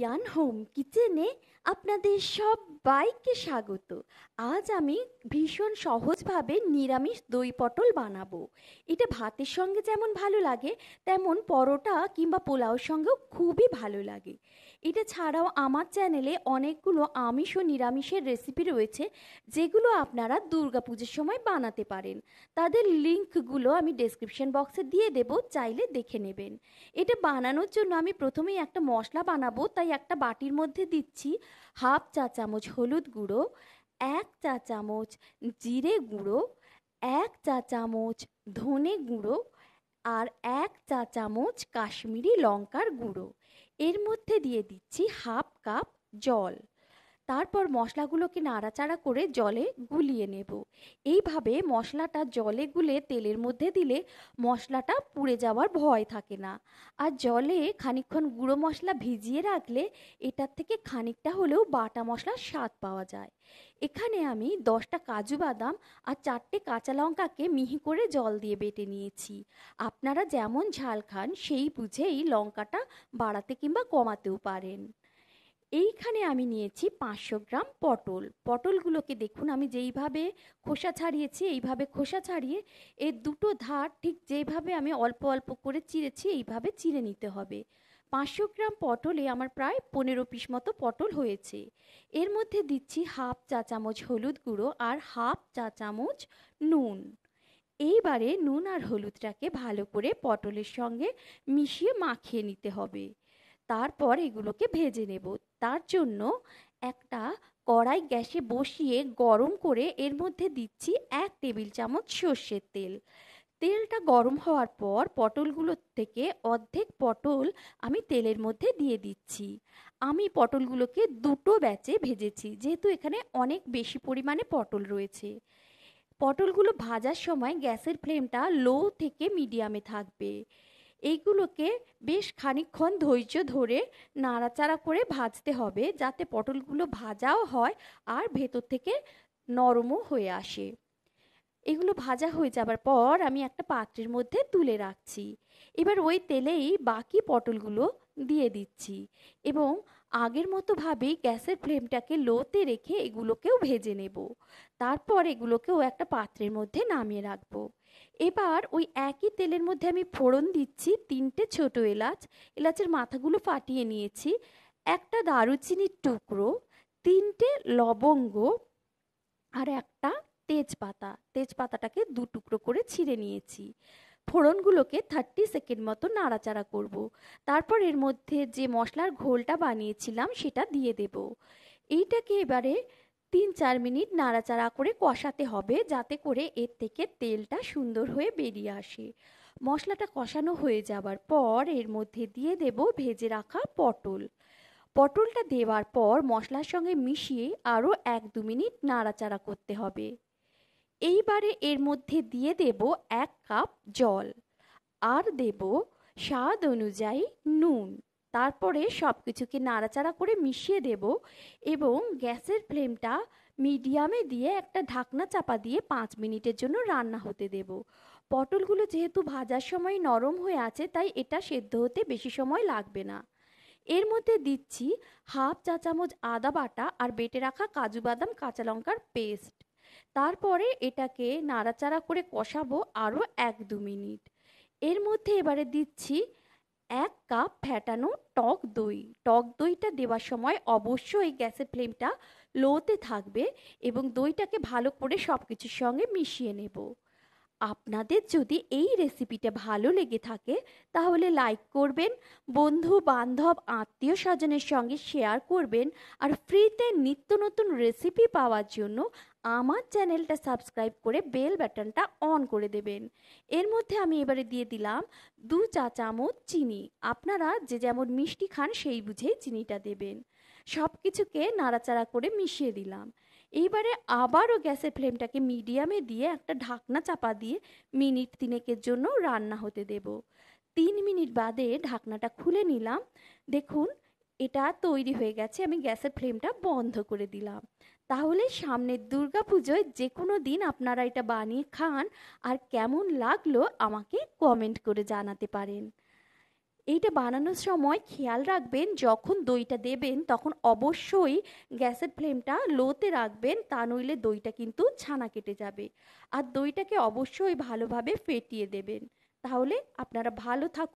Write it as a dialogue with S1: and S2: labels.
S1: ইয়ান home কিচেনে আপনাদের সব সবাইকে স্বাগত আজ আমি ভীষণ সহজভাবে নিরামিষ দই পটল বানাবো এটা ভাতের সঙ্গে যেমন ভালো লাগে তেমন পরোটা কিংবা পোলাওর সঙ্গেও খুবই ভালো লাগে এটা ছাড়াও আমার চ্যানেলে অনেকগুলো আমিষ ও নিরামিষের রেসিপি রয়েছে যেগুলো আপনারা দুর্গাপুজোর সময় বানাতে পারেন তাদের লিঙ্কগুলো আমি ডেসক্রিপশন বক্সে দিয়ে দেব চাইলে দেখে নেবেন এটা বানানোর জন্য আমি প্রথমেই একটা মশলা বানাবো তাই একটা বাটির মধ্যে দিচ্ছি হাফ চা চামচ হলুদ গুঁড়ো এক চা চামচ জিরে গুঁড়ো এক চা চামচ ধনে গুঁড়ো আর এক চা চামচ কাশ্মীরি লঙ্কার গুঁড়ো এর মধ্যে দিয়ে দিচ্ছি হাফ কাপ জল তারপর মশলাগুলোকে নাড়াচাড়া করে জলে গুলিয়ে নেব এইভাবে মশলাটা জলে গুলে তেলের মধ্যে দিলে মশলাটা পুড়ে যাওয়ার ভয় থাকে না আর জলে খানিকক্ষণ গুঁড়ো মশলা ভিজিয়ে রাখলে এটার থেকে খানিকটা হলেও বাটা মশলার স্বাদ পাওয়া যায় এখানে আমি দশটা কাজু বাদাম আর চারটে কাঁচা লঙ্কাকে মিহি করে জল দিয়ে বেটে নিয়েছি আপনারা যেমন ঝাল খান সেই বুঝেই লঙ্কাটা বাড়াতে কিংবা কমাতেও পারেন এইখানে আমি নিয়েছি পাঁচশো গ্রাম পটল পটলগুলোকে দেখুন আমি যেইভাবে খোসা ছাড়িয়েছি এইভাবে খোসা ছাড়িয়ে এর দুটো ধার ঠিক যেইভাবে আমি অল্প অল্প করে চিরেছি এইভাবে চিরে নিতে হবে পাঁচশো গ্রাম পটলে আমার প্রায় পনেরো পিস মতো পটল হয়েছে এর মধ্যে দিচ্ছি হাফ চা চামচ হলুদ গুঁড়ো আর হাফ চা চামচ নুন এইবারে নুন আর হলুদটাকে ভালো করে পটলের সঙ্গে মিশিয়ে মাখিয়ে নিতে হবে তারপর এগুলোকে ভেজে নেব তার জন্য একটা কড়াই গ্যাসে বসিয়ে গরম করে এর মধ্যে দিচ্ছি এক টেবিল চামচ সর্ষের তেল তেলটা গরম হওয়ার পর পটলগুলো থেকে অর্ধেক পটল আমি তেলের মধ্যে দিয়ে দিচ্ছি আমি পটলগুলোকে দুটো ব্যাচে ভেজেছি যেহেতু এখানে অনেক বেশি পরিমাণে পটল রয়েছে পটলগুলো ভাজার সময় গ্যাসের ফ্লেমটা লো থেকে মিডিয়ামে থাকবে এইগুলোকে বেশ খানিকক্ষণ ধৈর্য ধরে নাড়াচাড়া করে ভাজতে হবে যাতে পটলগুলো ভাজাও হয় আর ভেতর থেকে নরমও হয়ে আসে এগুলো ভাজা হয়ে যাবার পর আমি একটা পাত্রের মধ্যে তুলে রাখছি এবার ওই তেলেই বাকি পটলগুলো দিয়ে দিচ্ছি এবং আগের মতোভাবেই গ্যাসের ফ্লেমটাকে লোতে রেখে এগুলোকেও ভেজে নেব তারপর এগুলোকেও একটা পাত্রের মধ্যে নামিয়ে রাখবো এবার ওই একই তেলের মধ্যে আমি ফোড়ন দিচ্ছি তিনটে ছোট এলাচ এলাচের মাথাগুলো ফাটিয়ে নিয়েছি একটা দারুচিনির টুকরো তিনটে লবঙ্গ আর একটা তেজপাতা তেজপাতাটাকে দু টুকরো করে ছিঁড়ে নিয়েছি ফোড়নগুলোকে থার্টি সেকেন্ড মতো নাড়াচাড়া করব। তারপর এর মধ্যে যে মশলার ঘোলটা বানিয়েছিলাম সেটা দিয়ে দেব এইটাকে এবারে তিন চার মিনিট নাড়াচাড়া করে কষাতে হবে যাতে করে এর থেকে তেলটা সুন্দর হয়ে বেরিয়ে আসে মশলাটা কষানো হয়ে যাবার পর এর মধ্যে দিয়ে দেব ভেজে রাখা পটল পটলটা দেওয়ার পর মশলার সঙ্গে মিশিয়ে আরও এক দু মিনিট নাড়াচাড়া করতে হবে এইবারে এর মধ্যে দিয়ে দেব এক কাপ জল আর দেব স্বাদ অনুযায়ী নুন তারপরে সব কিছুকে নাড়াচাড়া করে মিশিয়ে দেব এবং গ্যাসের ফ্লেমটা মিডিয়ামে দিয়ে একটা ঢাকনা চাপা দিয়ে পাঁচ মিনিটের জন্য রান্না হতে দেব পটলগুলো যেহেতু ভাজার সময় নরম হয়ে আছে তাই এটা সেদ্ধ হতে বেশি সময় লাগবে না এর মধ্যে দিচ্ছি হাফ চা চামচ আদা বাটা আর বেটে রাখা কাজু বাদাম কাঁচা লঙ্কার পেস্ট তারপরে এটাকে নাড়াচাড়া করে কষাবো আরও এক দু মিনিট এর মধ্যে এবারে দিচ্ছি এক কাপ ফ্যাটানো টক দই টক দইটা দেওয়ার সময় অবশ্যই গ্যাসের ফ্লেমটা লোতে থাকবে এবং দইটাকে ভালো করে সব কিছুর সঙ্গে মিশিয়ে নেব আপনাদের যদি এই রেসিপিটা ভালো লেগে থাকে তাহলে লাইক করবেন বন্ধু বান্ধব আত্মীয় স্বজনের সঙ্গে শেয়ার করবেন আর ফ্রিতে নিত্য নতুন রেসিপি পাওয়ার জন্য আমার চ্যানেলটা সাবস্ক্রাইব করে বেল বাটনটা অন করে দেবেন এর মধ্যে আমি এবারে দিয়ে দিলাম দু চা চামচ চিনি আপনারা যে যেমন মিষ্টি খান সেই বুঝে চিনিটা দেবেন সব কিছুকে নাড়াচাড়া করে মিশিয়ে দিলাম এইবারে আবারও গ্যাসের ফ্লেমটাকে মিডিয়ামে দিয়ে একটা ঢাকনা চাপা দিয়ে মিনিট তিনেকের জন্য রান্না হতে দেব তিন মিনিট বাদে ঢাকনাটা খুলে নিলাম দেখুন এটা তৈরি হয়ে গেছে আমি গ্যাসের ফ্লেমটা বন্ধ করে দিলাম তাহলে সামনের দুর্গা পুজোয় যে কোনো দিন আপনারা এটা বানিয়ে খান আর কেমন লাগলো আমাকে কমেন্ট করে জানাতে পারেন এইটা বানানোর সময় খেয়াল রাখবেন যখন দইটা দেবেন তখন অবশ্যই গ্যাসের ফ্লেমটা লোতে রাখবেন তা নইলে দইটা কিন্তু ছানা কেটে যাবে আর দইটাকে অবশ্যই ভালোভাবে ফেটিয়ে দেবেন তাহলে আপনারা ভালো থাকুন